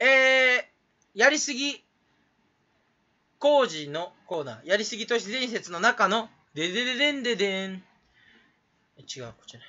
えー、やりすぎ工事のコーナー、やりすぎ都市伝説の中の、ででででんででん。違う、こっちね。